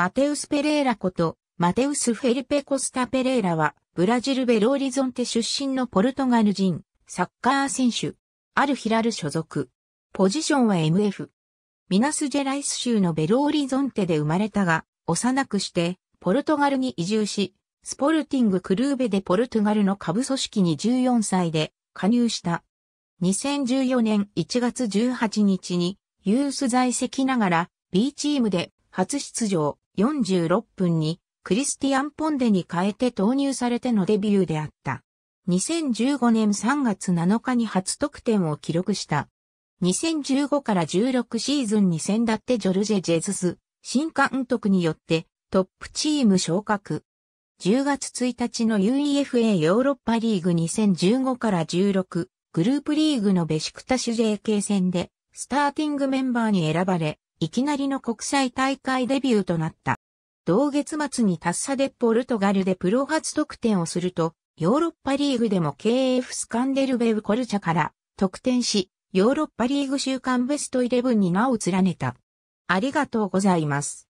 マテウス・ペレーラこと、マテウス・フェリペ・コスタ・ペレーラは、ブラジル・ベローリゾンテ出身のポルトガル人、サッカー選手、アルヒラル所属。ポジションは MF。ミナス・ジェライス州のベローリゾンテで生まれたが、幼くして、ポルトガルに移住し、スポルティング・クルーベでポルトガルの下部組織に14歳で加入した。2014年1月18日に、ユース在籍ながら B チームで初出場。46分にクリスティアン・ポンデに変えて投入されてのデビューであった。2015年3月7日に初得点を記録した。2015から16シーズンに先立ってジョルジェ・ジェズス、新監督によってトップチーム昇格。10月1日の UEFA ヨーロッパリーグ2015から16グループリーグのベシクタシュ JK 戦でスターティングメンバーに選ばれ、いきなりの国際大会デビューとなった。同月末にタッサでポルトガルでプロ初得点をすると、ヨーロッパリーグでも KF スカンデルベウコルチャから得点し、ヨーロッパリーグ週間ベストイレブンに名を連ねた。ありがとうございます。